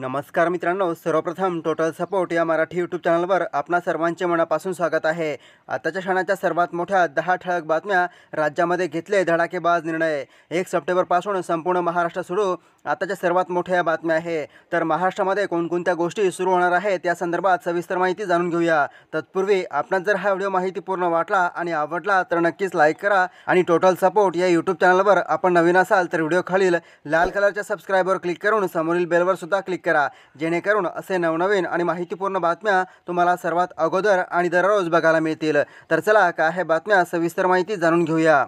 नमस्कार मित्रांनो सर्वप्रथम टोटल सपोर्ट या मराठी यूट्यूब चॅनलवर आपणा सर्वांचे मनापासून स्वागत आहे आताच्या क्षणाच्या सर्वात मोठ्या दहा ठळक बातम्या राज्यामध्ये घेतले धडाकेबाज निर्णय एक सप्टेंबरपासून संपूर्ण महाराष्ट्र सुरू आताच्या सर्वात मोठ्या बातम्या आहे तर महाराष्ट्रामध्ये कोणकोणत्या गोष्टी सुरू होणार आहेत या संदर्भात सविस्तर माहिती जाणून घेऊया तत्पूर्वी आपणा जर हा व्हिडिओ माहिती पूर्ण वाटला आणि आवडला तर नक्कीच लाईक करा आणि टोटल सपोर्ट या यूट्यूब चॅनलवर आपण नवीन असाल तर व्हिडिओ खालील लाल कलरच्या सबस्क्राईबवर क्लिक करून समोरील बेलवर सुद्धा क्लिक क्लिक करा जेणेकरून असे नवनवीन आणि माहितीपूर्ण बातम्या तुम्हाला सर्वात अगोदर आणि दररोज बघायला मिळतील तर चला काय हे बातम्या सविस्तर माहिती जाणून घेऊया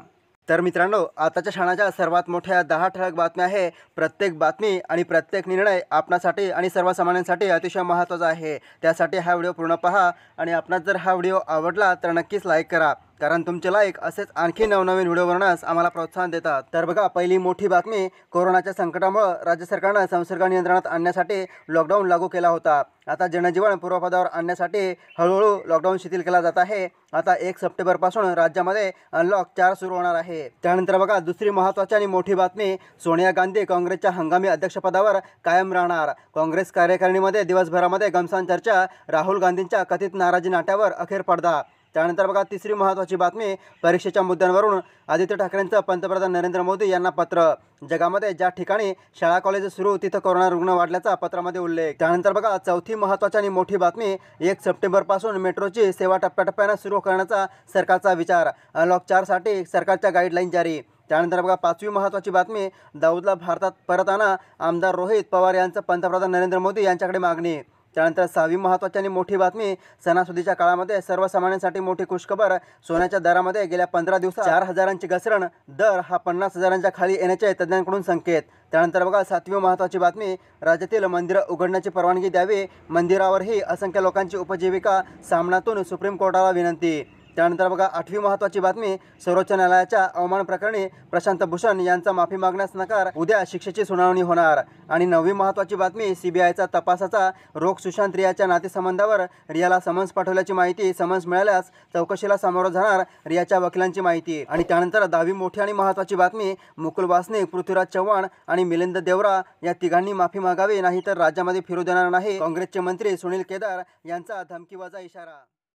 तर मित्रांनो आताच्या क्षणाच्या सर्वात मोठ्या दहा ठळक बातम्या आहे प्रत्येक बातमी आणि प्रत्येक निर्णय आपणासाठी आणि सर्वसामान्यांसाठी अतिशय महत्त्वाचा आहे त्यासाठी हा व्हिडिओ पूर्ण पहा आणि आपणास जर हा व्हिडिओ आवडला तर नक्कीच लाईक करा कारण तुमचे लाईक असेच आणखी नवनवीन व्हिडिओ बनवण्यास आम्हाला प्रोत्साहन देतात तर बघा पहिली मोठी बातमी कोरोनाच्या संकटामुळं राज्य सरकारनं संसर्ग नियंत्रणात आणण्यासाठी लॉकडाऊन लागू केला होता आता जनजीवन पूर्वपदावर आणण्यासाठी हळूहळू लॉकडाऊन शिथिल केला जात आहे आता एक सप्टेंबरपासून राज्यामध्ये अनलॉक चार सुरू होणार आहे त्यानंतर बघा दुसरी महत्त्वाची आणि मोठी बातमी सोनिया गांधी काँग्रेसच्या हंगामी अध्यक्षपदावर कायम राहणार काँग्रेस कार्यकारिणीमध्ये दिवसभरामध्ये गमसान चर्चा राहुल गांधींच्या कथित नाराजी नाट्यावर अखेर पडदा त्यानंतर बघा तिसरी महत्त्वाची बातमी परीक्षेच्या मुद्द्यांवरून आदित्य ठाकरेंचं पंतप्रधान नरेंद्र मोदी यांना पत्र जगामध्ये ज्या ठिकाणी शाळा कॉलेज सुरू तिथं कोरोना रुग्ण वाढल्याचा पत्रामध्ये उल्लेख त्यानंतर बघा चौथी महत्त्वाची आणि मोठी बातमी एक सप्टेंबरपासून मेट्रोची सेवा टप्प्याटप्प्यानं सुरू करण्याचा सरकारचा विचार अनलॉक चारसाठी सरकारच्या गाईडलाईन जारी त्यानंतर बघा पाचवी महत्त्वाची बातमी दाऊदला भारतात परत आणा आमदार रोहित पवार यांचं पंतप्रधान नरेंद्र मोदी यांच्याकडे मागणी त्यानंतर सहावी महत्त्वाची आणि मोठी बातमी सणासुदीच्या काळामध्ये सर्वसामान्यांसाठी मोठी खुशखबर सोन्याच्या दरामध्ये गेल्या पंधरा दिवसात चार हजारांची घसरण दर हा पन्नास हजारांच्या खाली येण्याचे तज्ज्ञांकडून संकेत त्यानंतर बघा सातवी महत्त्वाची बातमी राज्यातील मंदिरं उघडण्याची परवानगी द्यावी मंदिरावरही असंख्य लोकांची उपजीविका सामनातून सुप्रीम कोर्टाला विनंती त्यानंतर बघा आठवी महत्वाची बातमी सर्वोच्च न्यायालयाच्या अवमान प्रकरणी प्रशांत भूषण यांचा माफी मागण्यास नकार उद्या शिक्षेची सुनावणी होणार आणि नववी महत्वाची बातमी सीबीआयचा तपासाचा रोख सुशांत रियाच्या नातेसंबंधावर रियाला समन्स पाठवल्याची माहिती समन्स मिळाल्यास चौकशीला सामोरं जाणार रियाच्या वकिलांची माहिती आणि त्यानंतर दहावी मोठी आणि महत्वाची बातमी मुकुल वासनिक पृथ्वीराज चव्हाण आणि मिलिंद देवरा या तिघांनी माफी मागावी नाही तर राज्यामध्ये फिरू देणार नाही काँग्रेसचे मंत्री सुनील केदार यांचा धमकीवाजा इशारा